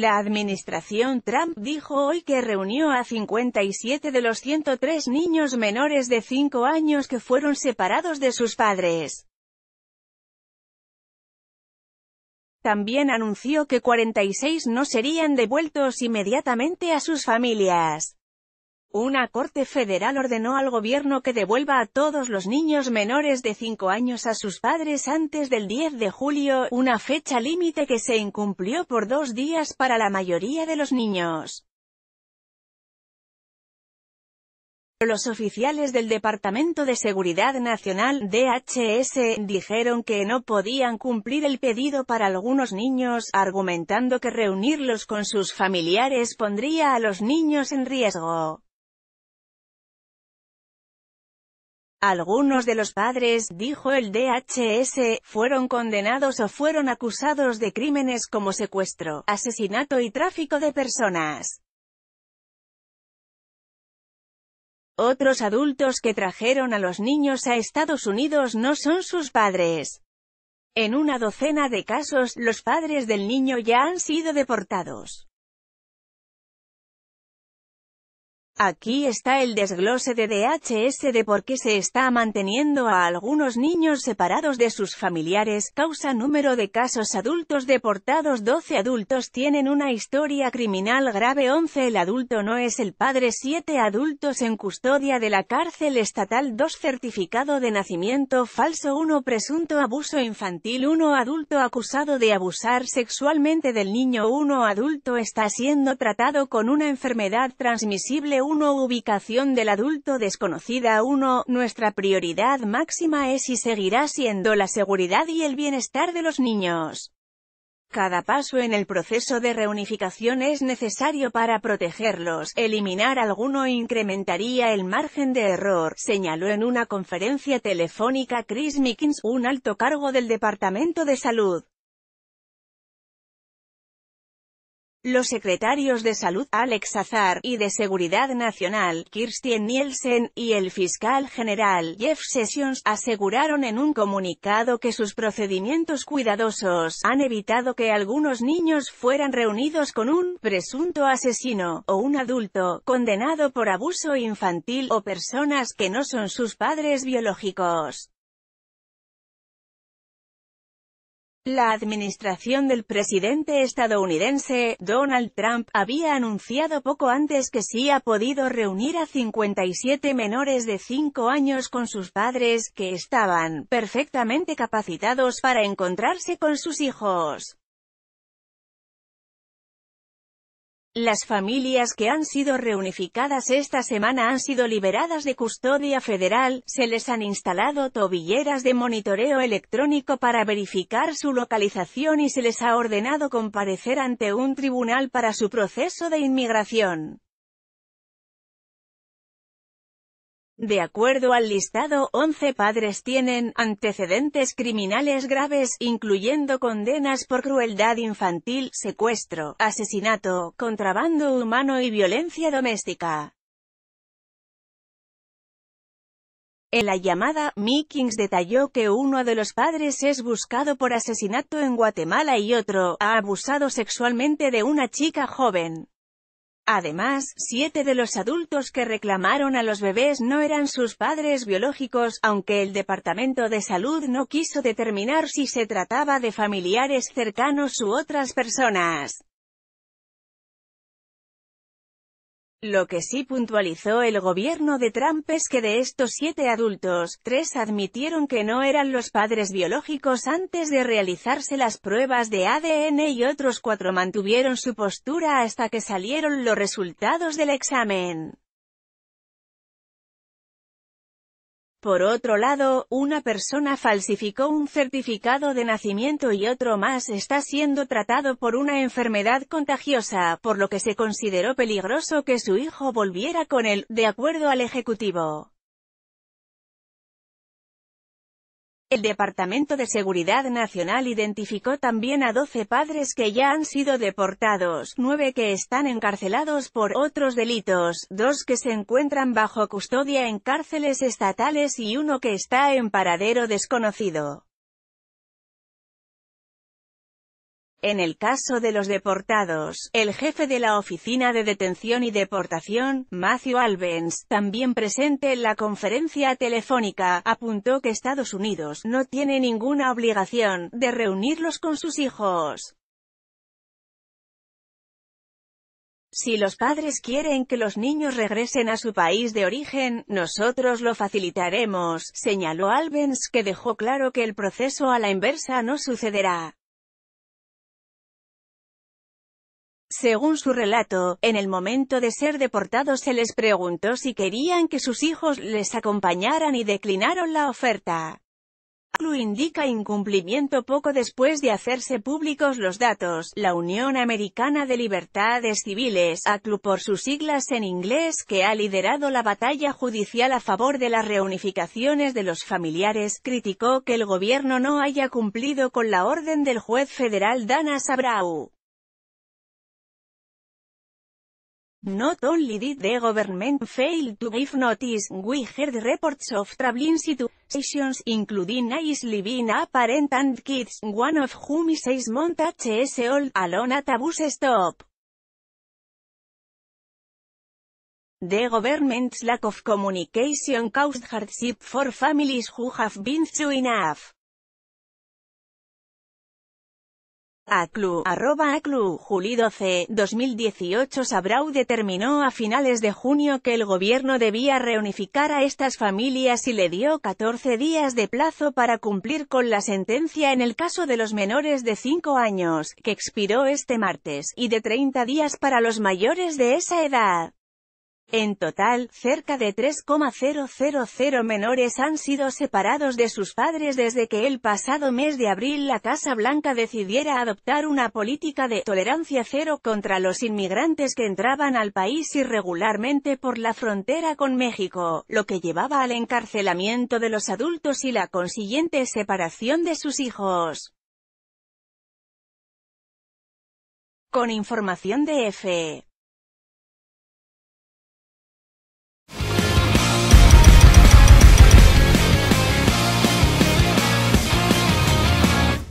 La administración Trump dijo hoy que reunió a 57 de los 103 niños menores de 5 años que fueron separados de sus padres. También anunció que 46 no serían devueltos inmediatamente a sus familias. Una corte federal ordenó al gobierno que devuelva a todos los niños menores de 5 años a sus padres antes del 10 de julio, una fecha límite que se incumplió por dos días para la mayoría de los niños. Los oficiales del Departamento de Seguridad Nacional, DHS, dijeron que no podían cumplir el pedido para algunos niños, argumentando que reunirlos con sus familiares pondría a los niños en riesgo. Algunos de los padres, dijo el DHS, fueron condenados o fueron acusados de crímenes como secuestro, asesinato y tráfico de personas. Otros adultos que trajeron a los niños a Estados Unidos no son sus padres. En una docena de casos, los padres del niño ya han sido deportados. Aquí está el desglose de DHS de por qué se está manteniendo a algunos niños separados de sus familiares. Causa número de casos adultos deportados 12 adultos tienen una historia criminal grave 11 el adulto no es el padre 7 adultos en custodia de la cárcel estatal 2 certificado de nacimiento falso 1 presunto abuso infantil 1 adulto acusado de abusar sexualmente del niño 1 adulto está siendo tratado con una enfermedad transmisible 1 Ubicación del adulto desconocida 1 Nuestra prioridad máxima es y seguirá siendo la seguridad y el bienestar de los niños. Cada paso en el proceso de reunificación es necesario para protegerlos. Eliminar alguno incrementaría el margen de error, señaló en una conferencia telefónica Chris Mickens, un alto cargo del Departamento de Salud. Los secretarios de Salud, Alex Azar, y de Seguridad Nacional, Kirsten Nielsen, y el fiscal general, Jeff Sessions, aseguraron en un comunicado que sus procedimientos cuidadosos han evitado que algunos niños fueran reunidos con un presunto asesino, o un adulto, condenado por abuso infantil, o personas que no son sus padres biológicos. La administración del presidente estadounidense, Donald Trump, había anunciado poco antes que sí ha podido reunir a 57 menores de 5 años con sus padres, que estaban perfectamente capacitados para encontrarse con sus hijos. Las familias que han sido reunificadas esta semana han sido liberadas de custodia federal, se les han instalado tobilleras de monitoreo electrónico para verificar su localización y se les ha ordenado comparecer ante un tribunal para su proceso de inmigración. De acuerdo al listado, 11 padres tienen antecedentes criminales graves, incluyendo condenas por crueldad infantil, secuestro, asesinato, contrabando humano y violencia doméstica. En la llamada, Mikings detalló que uno de los padres es buscado por asesinato en Guatemala y otro, ha abusado sexualmente de una chica joven. Además, siete de los adultos que reclamaron a los bebés no eran sus padres biológicos, aunque el Departamento de Salud no quiso determinar si se trataba de familiares cercanos u otras personas. Lo que sí puntualizó el gobierno de Trump es que de estos siete adultos, tres admitieron que no eran los padres biológicos antes de realizarse las pruebas de ADN y otros cuatro mantuvieron su postura hasta que salieron los resultados del examen. Por otro lado, una persona falsificó un certificado de nacimiento y otro más está siendo tratado por una enfermedad contagiosa, por lo que se consideró peligroso que su hijo volviera con él, de acuerdo al Ejecutivo. El Departamento de Seguridad Nacional identificó también a 12 padres que ya han sido deportados, nueve que están encarcelados por otros delitos, dos que se encuentran bajo custodia en cárceles estatales y uno que está en paradero desconocido. En el caso de los deportados, el jefe de la Oficina de Detención y Deportación, Matthew Albens, también presente en la conferencia telefónica, apuntó que Estados Unidos no tiene ninguna obligación de reunirlos con sus hijos. Si los padres quieren que los niños regresen a su país de origen, nosotros lo facilitaremos, señaló Albens, que dejó claro que el proceso a la inversa no sucederá. Según su relato, en el momento de ser deportados se les preguntó si querían que sus hijos les acompañaran y declinaron la oferta. ACLU indica incumplimiento poco después de hacerse públicos los datos. La Unión Americana de Libertades Civiles, ACLU por sus siglas en inglés, que ha liderado la batalla judicial a favor de las reunificaciones de los familiares, criticó que el gobierno no haya cumplido con la orden del juez federal Dana Sabrau. Not only did the government fail to give notice, we heard reports of troubling situations including a living parent and kids, one of whom is 6 months old, alone at a bus stop. The government's lack of communication caused hardship for families who have been through enough. ACLU, arroba ACLU, Juli 12, 2018 Sabrau determinó a finales de junio que el gobierno debía reunificar a estas familias y le dio 14 días de plazo para cumplir con la sentencia en el caso de los menores de 5 años, que expiró este martes, y de 30 días para los mayores de esa edad. En total, cerca de 3,000 menores han sido separados de sus padres desde que el pasado mes de abril la Casa Blanca decidiera adoptar una política de «tolerancia cero» contra los inmigrantes que entraban al país irregularmente por la frontera con México, lo que llevaba al encarcelamiento de los adultos y la consiguiente separación de sus hijos. Con información de F.